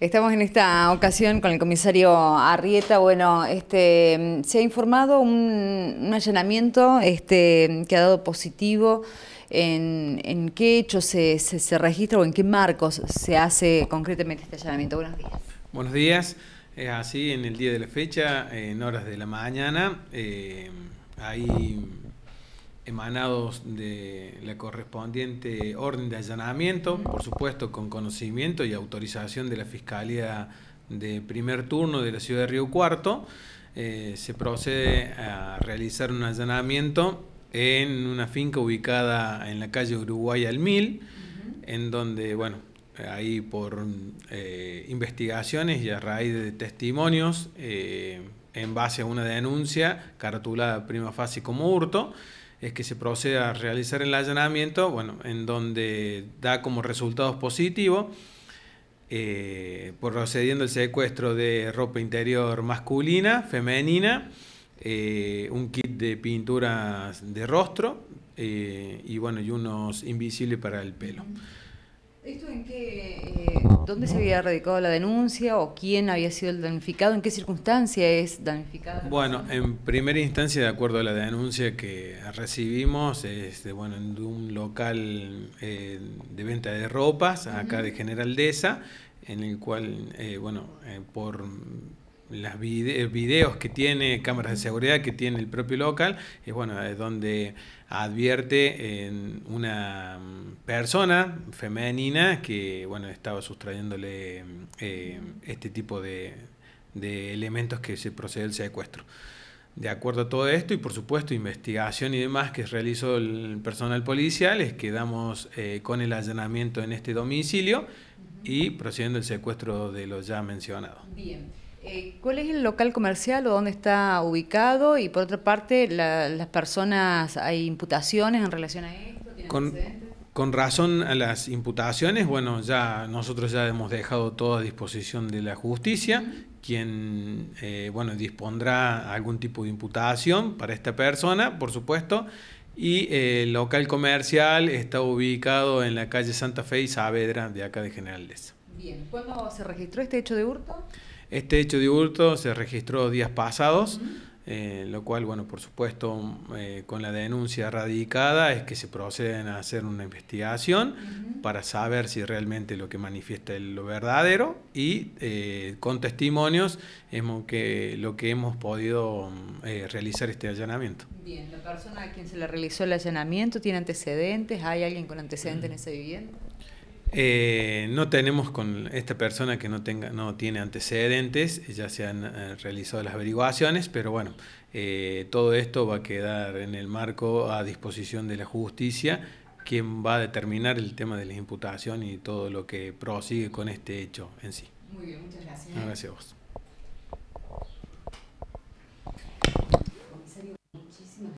Estamos en esta ocasión con el comisario Arrieta. Bueno, este, se ha informado un, allanamiento este, que ha dado positivo. En, qué hechos se, se, registra o en qué marcos se hace concretamente este allanamiento? Buenos días. Buenos días. Eh, así, en el día de la fecha, eh, en horas de la mañana, eh, hay emanados de la correspondiente orden de allanamiento, por supuesto con conocimiento y autorización de la Fiscalía de primer turno de la ciudad de Río Cuarto, eh, se procede a realizar un allanamiento en una finca ubicada en la calle Uruguay al Mil, en donde, bueno, ahí por eh, investigaciones y a raíz de testimonios, eh, en base a una denuncia cartulada prima Fase como hurto, es que se procede a realizar el allanamiento, bueno, en donde da como resultados positivos, eh, procediendo el secuestro de ropa interior masculina, femenina, eh, un kit de pinturas de rostro eh, y bueno, y unos invisibles para el pelo. ¿Esto ¿Dónde se había radicado la denuncia o quién había sido el damnificado? ¿En qué circunstancia es damnificado? Bueno, en primera instancia, de acuerdo a la denuncia que recibimos, es bueno, en un local eh, de venta de ropas, acá de General de Generaldesa, en el cual, eh, bueno, eh, por los eh, videos que tiene, cámaras de seguridad que tiene el propio local, es bueno, es donde advierte en una mm, persona femenina que bueno estaba sustrayéndole mm, eh, este tipo de, elementos que se procede el secuestro. De acuerdo a todo esto y por supuesto investigación y demás que realizó el personal policial, quedamos eh, con el allanamiento en este domicilio y procediendo el secuestro de los ya mencionado Bien. Eh, ¿Cuál es el local comercial o dónde está ubicado? Y por otra parte, las personas, ¿hay imputaciones en relación a esto? Con, con razón a las imputaciones, bueno, ya nosotros ya hemos dejado todo a disposición de la justicia, quien, eh, bueno, dispondrá algún tipo de imputación para esta persona, por supuesto. Y eh, el local comercial está ubicado en la calle Santa Fe y Saavedra, de acá de Generales. Bien, ¿cuándo se registró este hecho de hurto? Este hecho de hurto se registró días pasados, eh, lo cual, bueno, por supuesto, eh, con la denuncia radicada es que se proceden a hacer una investigación para saber si realmente lo que manifiesta es lo verdadero y eh, con testimonios es que, lo que hemos podido mm, realizar este allanamiento. Bien, ¿la persona a quien se le realizó el allanamiento tiene antecedentes? ¿Hay alguien con antecedentes en mm. esa vivienda? Eh, no tenemos con esta persona que no, tenga, no tiene antecedentes, ya se han eh, realizado las averiguaciones, pero bueno, eh, todo esto va a quedar en el marco a disposición de la justicia, quien va a determinar el tema de la imputación y todo lo que prosigue con este hecho en sí. Muy bien, muchas gracias. Gracias a vos.